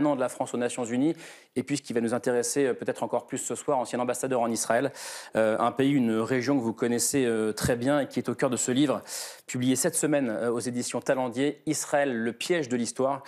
de la France aux Nations Unies, et puis ce qui va nous intéresser euh, peut-être encore plus ce soir, ancien ambassadeur en Israël, euh, un pays, une région que vous connaissez euh, très bien et qui est au cœur de ce livre, publié cette semaine aux éditions Talendier, Israël, le piège de l'histoire,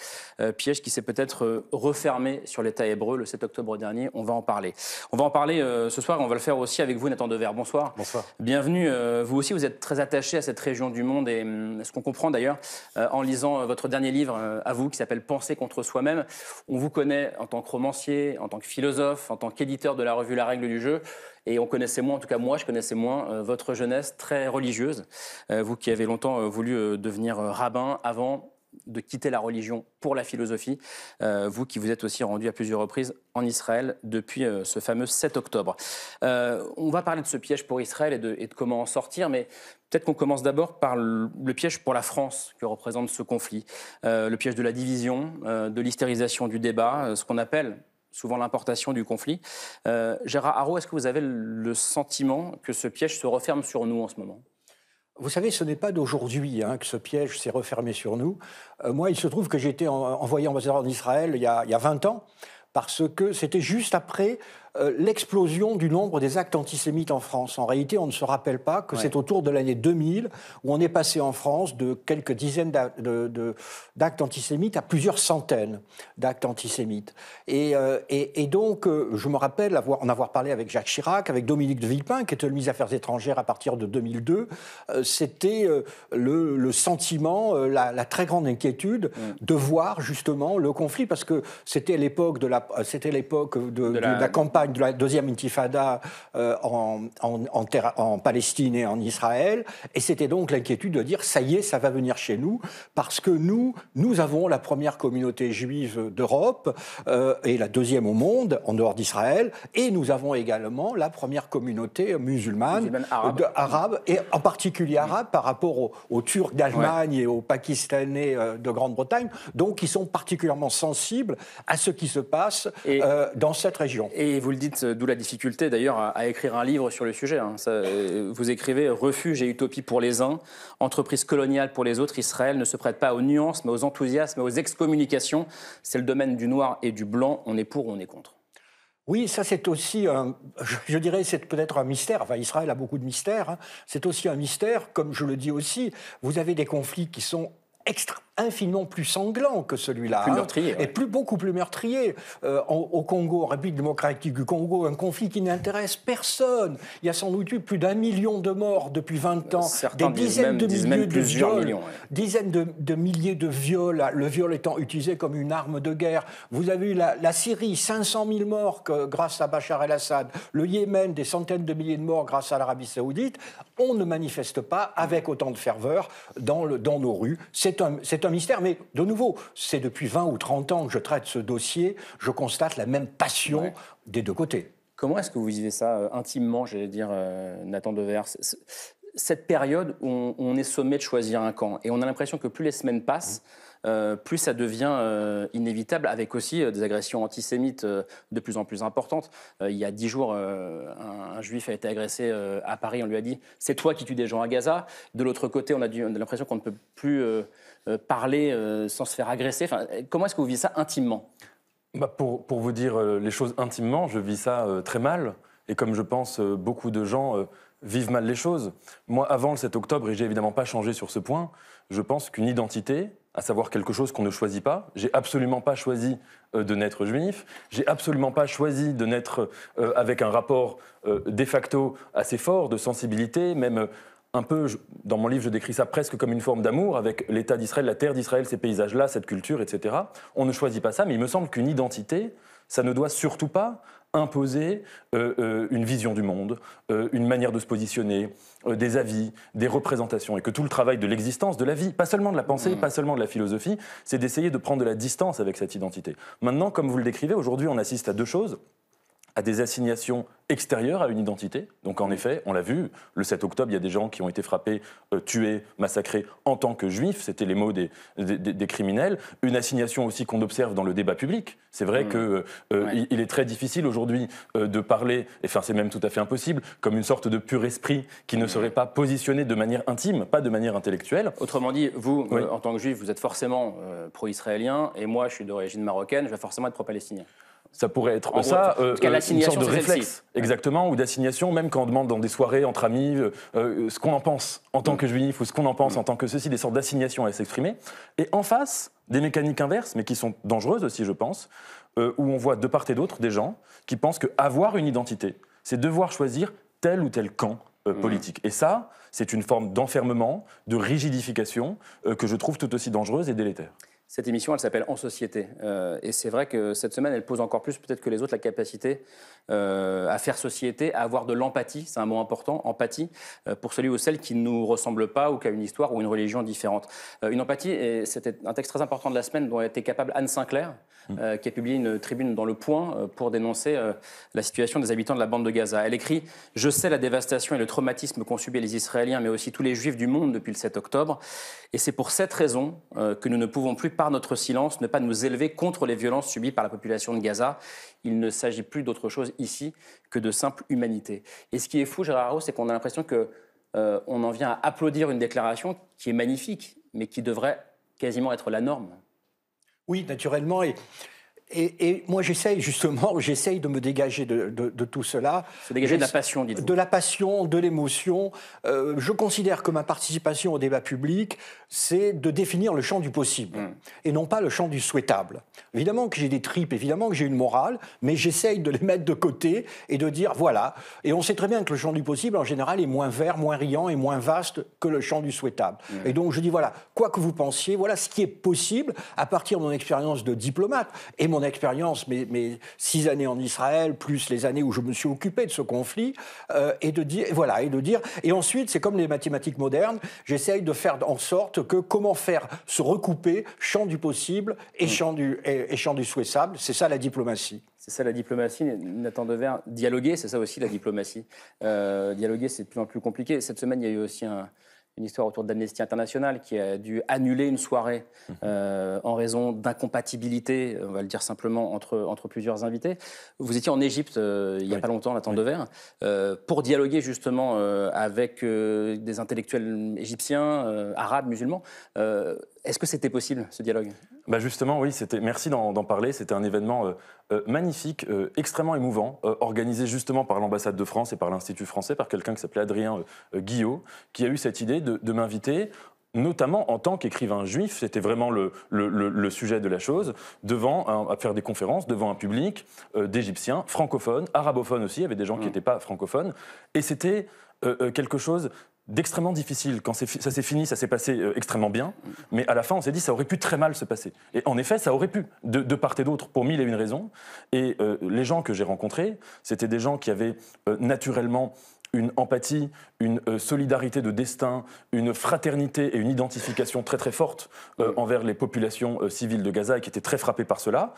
piège qui s'est peut-être refermé sur l'État hébreu le 7 octobre dernier, on va en parler. On va en parler ce soir, on va le faire aussi avec vous, Nathan Dever, bonsoir. Bonsoir. Bienvenue, vous aussi, vous êtes très attaché à cette région du monde, et hum, ce qu'on comprend d'ailleurs en lisant votre dernier livre à vous, qui s'appelle Penser contre soi-même, on vous connaît en tant que romancier, en tant que philosophe, en tant qu'éditeur de la revue La Règle du Jeu, et on connaissait moins, en tout cas moi, je connaissais moins euh, votre jeunesse très religieuse, euh, vous qui avez longtemps euh, voulu devenir rabbin avant de quitter la religion pour la philosophie, euh, vous qui vous êtes aussi rendu à plusieurs reprises en Israël depuis euh, ce fameux 7 octobre. Euh, on va parler de ce piège pour Israël et de, comment en sortir, mais peut-être qu'on commence d'abord par le, le, piège pour la France que représente ce conflit, le piège de la division, de l'hystérisation du débat, ce qu'on appelle souvent l'importation du conflit. Gérard Haro, est-ce que vous avez le sentiment que ce piège se referme sur nous en ce moment vous savez, ce n'est pas d'aujourd'hui hein, que ce piège s'est refermé sur nous. Euh, moi, il se trouve que j'étais en, envoyé ambassadeur en Israël il y, a, il y a 20 ans parce que c'était juste après euh, l'explosion du nombre des actes antisémites en France. En réalité, on ne se rappelle pas que c'est autour de l'année 2000 où on est passé en France de quelques dizaines d'actes antisémites à plusieurs centaines d'actes antisémites. Et, euh, et, donc, euh, je me rappelle avoir, en avoir parlé avec Jacques Chirac, avec Dominique de Villepin, qui était le ministre des Affaires étrangères à partir de 2002. c'était le, sentiment, la, très grande inquiétude de voir justement le conflit, parce que c'était l'époque de la euh, c'était l'époque de, la... campagne de la deuxième intifada euh, en, en, Palestine et en Israël, et c'était donc l'inquiétude de dire ça y est, ça va venir chez nous, parce que nous, nous avons la première communauté juive d'Europe euh, et la deuxième au monde, en dehors d'Israël, et nous avons également la première communauté musulmane, arabe. et en particulier arabe par rapport aux, Turcs d'Allemagne et aux Pakistanais de Grande-Bretagne, donc ils sont particulièrement sensibles à ce qui se passe et, euh, dans cette région. Et vous le dites, d'où la difficulté d'ailleurs à, écrire un livre sur le sujet. Hein. Euh, vous écrivez Refuge et utopie pour les uns, entreprise coloniale pour les autres. Israël ne se prête pas aux nuances, mais aux enthousiasmes, aux excommunications. C'est le domaine du noir et du blanc. On est pour, ou on est contre. Oui, ça c'est aussi, un, je dirais, c'est peut-être un mystère. Enfin, Israël a beaucoup de mystères. Hein. C'est aussi un mystère, comme je le dis aussi. Vous avez des conflits qui sont extra infiniment plus sanglant que celui-là. Plus hein, Et plus, beaucoup plus meurtrier. Euh, au Congo, en République démocratique du Congo, un conflit qui n'intéresse personne. Il y a sans doute eu plus d'un million de morts depuis 20 ans. Certains des dizaines de milliers de viols. Millions, Dizaines de, milliers de viols, le viol étant utilisé comme une arme de guerre. Vous avez eu la, Syrie, 500 000 morts grâce à Bachar el-Assad. Le Yémen, des centaines de milliers de morts grâce à l'Arabie saoudite. On ne manifeste pas avec autant de ferveur dans, le, dans nos rues. C'est un mystère, mais de nouveau, c'est depuis 20 ou 30 ans que je traite ce dossier, je constate la même passion des deux côtés. Comment est-ce que vous vivez ça euh, intimement, j'allais dire, euh, Nathan Devers Cette période où on, est sommé de choisir un camp, et on a l'impression que plus les semaines passent, mmh. Euh, plus ça devient euh, inévitable, avec aussi euh, des agressions antisémites de plus en plus importantes. il y a dix jours, un, juif a été agressé à Paris, on lui a dit « c'est toi qui tues des gens à Gaza ». De l'autre côté, on a, l'impression qu'on ne peut plus parler sans se faire agresser. comment est-ce que vous vivez ça intimement bah, pour, vous dire les choses intimement, je vis ça très mal. Et comme je pense beaucoup de gens vivent mal les choses. Moi, avant le 7 octobre, et j'ai évidemment pas changé sur ce point, je pense qu'une identité, à savoir quelque chose qu'on ne choisit pas. J'ai absolument pas choisi euh, de naître juif, j'ai absolument pas choisi de naître euh, avec un rapport euh, de facto assez fort de sensibilité, même un peu, dans mon livre, je décris ça presque comme une forme d'amour avec l'État d'Israël, la terre d'Israël, ces paysages-là, cette culture, etc. On ne choisit pas ça, mais il me semble qu'une identité, ça ne doit surtout pas imposer euh, euh, une vision du monde, euh, une manière de se positionner, des avis, des représentations, et que tout le travail de l'existence, de la vie, pas seulement de la pensée, mm. pas seulement de la philosophie, c'est d'essayer de prendre de la distance avec cette identité. Maintenant, comme vous le décrivez, aujourd'hui on assiste à deux choses à des assignations extérieures à une identité. Donc en effet, on l'a vu, le 7 octobre, il y a des gens qui ont été frappés, euh, tués, massacrés en tant que juifs, c'était les mots des, criminels. Une assignation aussi qu'on observe dans le débat public. C'est vrai mmh. qu'il euh, il est très difficile aujourd'hui euh, de parler, et enfin c'est même tout à fait impossible, comme une sorte de pur esprit qui ne serait pas positionné de manière intime, pas de manière intellectuelle. Autrement dit, vous, en tant que juif, vous êtes forcément pro-israélien, et moi, je suis d'origine marocaine, je vais forcément être pro-palestinien. Ça pourrait être en ça, gros, euh, euh, sorte de réflexe, exactement, ou d'assignation, même quand on demande dans des soirées entre amis euh, ce qu'on en pense en tant que mm. juif ou ce qu'on en pense mm. en tant que ceci, des sortes d'assignation à s'exprimer. Et en face, des mécaniques inverses, mais qui sont dangereuses aussi, je pense, où on voit de part et d'autre des gens qui pensent qu'avoir une identité, c'est devoir choisir tel ou tel camp mm. politique. Et ça, c'est une forme d'enfermement, de rigidification que je trouve tout aussi dangereuse et délétère. Cette émission, elle s'appelle En Société. Euh, et c'est vrai que cette semaine, elle pose encore plus, peut-être que les autres, la capacité euh, à faire société, à avoir de l'empathie, c'est un mot important, empathie, euh, pour celui ou celle qui ne nous ressemble pas ou qui a une histoire ou une religion différente. une empathie, et c'était un texte très important de la semaine dont était capable Anne Sinclair, mm. qui a publié une tribune dans Le Point pour dénoncer la situation des habitants de la bande de Gaza. Elle écrit Je sais la dévastation et le traumatisme qu'ont subi les Israéliens, mais aussi tous les Juifs du monde depuis le 7 octobre. Et c'est pour cette raison que nous ne pouvons plus parler notre silence, ne pas nous élever contre les violences subies par la population de Gaza. Il ne s'agit plus d'autre chose ici que de simple humanité. Et ce qui est fou, Gérard c'est qu'on a l'impression qu'on euh, en vient à applaudir une déclaration qui est magnifique, mais qui devrait quasiment être la norme. Oui, naturellement. Et et, moi, j'essaye justement, j'essaye de me dégager de, tout cela. Se dégager de la passion, dites De la passion, de l'émotion. Euh, je considère que ma participation au débat public, c'est de définir le champ du possible hmm. et non pas le champ du souhaitable. Évidemment que j'ai des tripes, évidemment que j'ai une morale, mais j'essaye de les mettre de côté et de dire voilà. Et on sait très bien que le champ du possible, en général, est moins vert, moins riant et moins vaste que le champ du souhaitable. Hmm. Et donc, je dis voilà, quoi que vous pensiez, voilà ce qui est possible à partir de mon expérience de diplomate. Et mon expérience, mes, six années en Israël, plus les années où je me suis occupé de ce conflit, euh, et de dire, voilà, et de dire, et ensuite, c'est comme les mathématiques modernes, j'essaye de faire en sorte que comment faire se recouper champ du possible et mm. champ du, et, champ du souhaitable, c'est ça la diplomatie. C'est ça la diplomatie, Nathan Devers, Dialoguer, c'est ça aussi la diplomatie. Euh, dialoguer, c'est de plus en plus compliqué. Cette semaine, il y a eu aussi un, une histoire autour d'Amnesty International qui a dû annuler une soirée mhm. euh, en raison d'incompatibilité, on va le dire simplement, entre, plusieurs invités. Vous étiez en Égypte euh, il n'y a pas longtemps, la Tente de Verre, euh, pour dialoguer justement avec des intellectuels égyptiens, arabes, musulmans. Est-ce que c'était possible, ce dialogue bah Justement, oui, c'était. merci d'en parler. C'était un événement euh, euh, magnifique, euh, extrêmement émouvant, organisé justement par l'ambassade de France et par l'Institut français, par quelqu'un qui s'appelait Adrien Guillot, qui a eu cette idée de, m'inviter notamment en tant qu'écrivain juif, c'était vraiment le, sujet de la chose, devant à faire des conférences devant un public d'Égyptiens, francophones, arabophones aussi, il y avait des gens qui mmh. n'étaient pas francophones, et c'était quelque chose d'extrêmement difficile. Quand ça s'est fini, ça s'est passé euh, extrêmement bien, mais à la fin, on s'est dit ça aurait pu très mal se passer. Et en effet, ça aurait pu, de, part et d'autre, pour mille et une raisons. Et euh, les gens que j'ai rencontrés, c'était des gens qui avaient euh, naturellement une empathie, une solidarité de destin, une fraternité et une identification très très forte envers les populations civiles de Gaza et qui étaient très frappées par cela,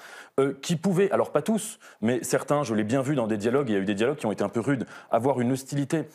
qui pouvaient, alors pas tous, mais certains, je l'ai bien vu dans des dialogues, il y a eu des dialogues qui ont été un peu rudes, avoir une hostilité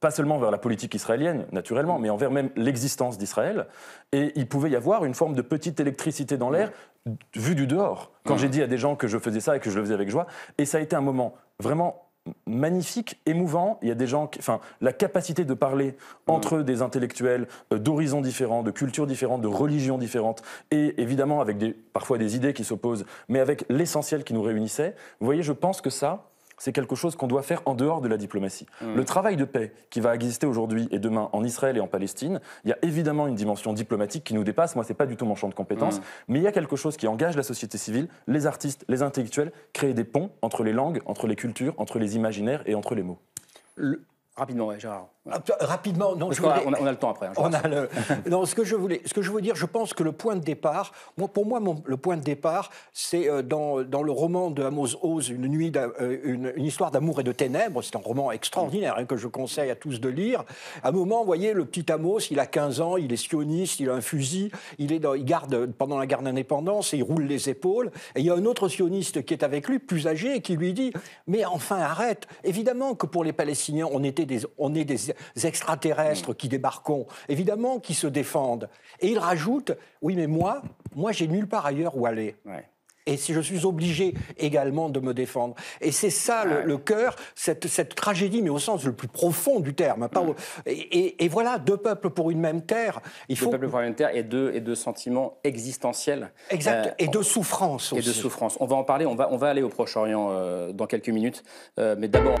pas seulement vers la politique israélienne, naturellement, mais envers même l'existence d'Israël. Et il pouvait y avoir une forme de petite électricité dans l'air, mm. vue du dehors, quand mm. j'ai dit à des gens que je faisais ça et que je le faisais avec joie. Et ça a été un moment vraiment magnifique, émouvant. Il y a des gens, qui, enfin, la capacité de parler mm. entre des intellectuels euh, d'horizons différents, de cultures différentes, de religions différentes, et évidemment avec parfois des idées qui s'opposent, mais avec l'essentiel qui nous réunissait. Vous voyez, je pense que ça, c'est quelque chose qu'on doit faire en dehors de la diplomatie. Mmh. Le travail de paix qui va exister aujourd'hui et demain en Israël et en Palestine, il y a évidemment une dimension diplomatique qui nous dépasse. Moi, c'est pas du tout mon champ de compétences, mmh. mais il y a quelque chose qui engage la société civile, les artistes, les intellectuels, créer des ponts entre les langues, entre les cultures, entre les imaginaires et entre les mots. Rapidement, Gérard. Ah, rapidement, non. Je on, a, le temps après. Hein, on non, ce que je voulais, ce que je veux dire, je pense que le point de départ, moi, pour moi, le point de départ, c'est euh, dans, dans, le roman de Amos Oz, une nuit, euh, une, histoire d'amour et de ténèbres. C'est un roman extraordinaire hein, que je conseille à tous de lire. À un moment, vous voyez, le petit Amos, il a 15 ans, il est sioniste, il a un fusil, il est il garde pendant la guerre d'indépendance et il roule les épaules. Et il y a un autre sioniste qui est avec lui, plus âgé, qui lui dit, mais enfin, arrête. Évidemment que pour les Palestiniens, on était des, on est des extraterrestres mm. qui débarquons, évidemment qui se défendent. Et il rajoute, oui mais moi, moi j'ai nulle part ailleurs où aller. et si je suis obligé également de me défendre. Et c'est ça le, cœur, cette, tragédie, mais au sens le plus profond du terme. Hein, mm. et, voilà, deux peuples pour une même terre. Il deux faut... peuples pour une terre et deux, et deux sentiments existentiels. Exact, euh, et de souffrance aussi. Et de souffrance. On va en parler, on va, on va aller au Proche-Orient euh, dans quelques minutes. Euh, mais d'abord.